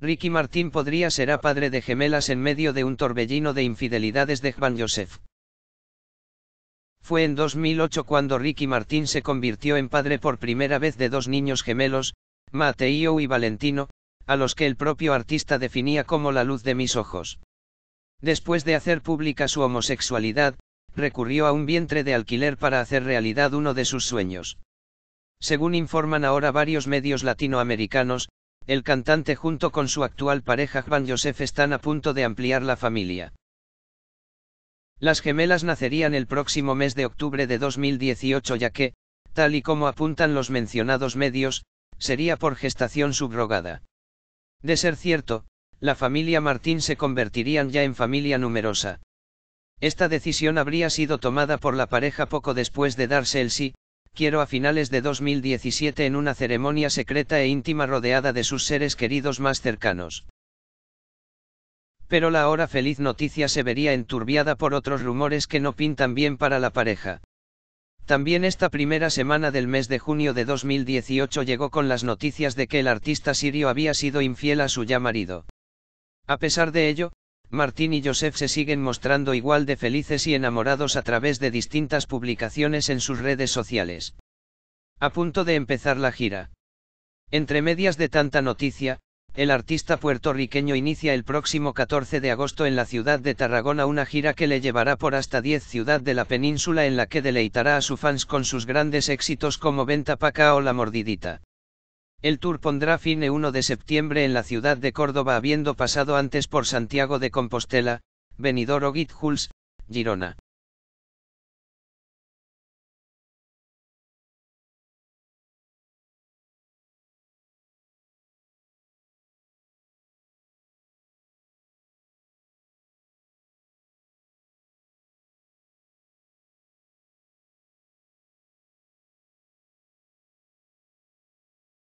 Ricky Martín podría ser padre de gemelas en medio de un torbellino de infidelidades de Juan Joseph. Fue en 2008 cuando Ricky Martín se convirtió en padre por primera vez de dos niños gemelos, Mateo y Valentino, a los que el propio artista definía como la luz de mis ojos. Después de hacer pública su homosexualidad, recurrió a un vientre de alquiler para hacer realidad uno de sus sueños. Según informan ahora varios medios latinoamericanos, el cantante junto con su actual pareja Juan Josef están a punto de ampliar la familia. Las gemelas nacerían el próximo mes de octubre de 2018 ya que, tal y como apuntan los mencionados medios, sería por gestación subrogada. De ser cierto, la familia Martín se convertirían ya en familia numerosa. Esta decisión habría sido tomada por la pareja poco después de darse el sí, quiero a finales de 2017 en una ceremonia secreta e íntima rodeada de sus seres queridos más cercanos. Pero la ahora feliz noticia se vería enturbiada por otros rumores que no pintan bien para la pareja. También esta primera semana del mes de junio de 2018 llegó con las noticias de que el artista sirio había sido infiel a su ya marido. A pesar de ello, Martín y Joseph se siguen mostrando igual de felices y enamorados a través de distintas publicaciones en sus redes sociales. A punto de empezar la gira. Entre medias de tanta noticia, el artista puertorriqueño inicia el próximo 14 de agosto en la ciudad de Tarragona una gira que le llevará por hasta 10 ciudad de la península en la que deleitará a sus fans con sus grandes éxitos como Venta Paca o La Mordidita. El tour pondrá fin el 1 de septiembre en la ciudad de Córdoba habiendo pasado antes por Santiago de Compostela, Benidorm o Girona.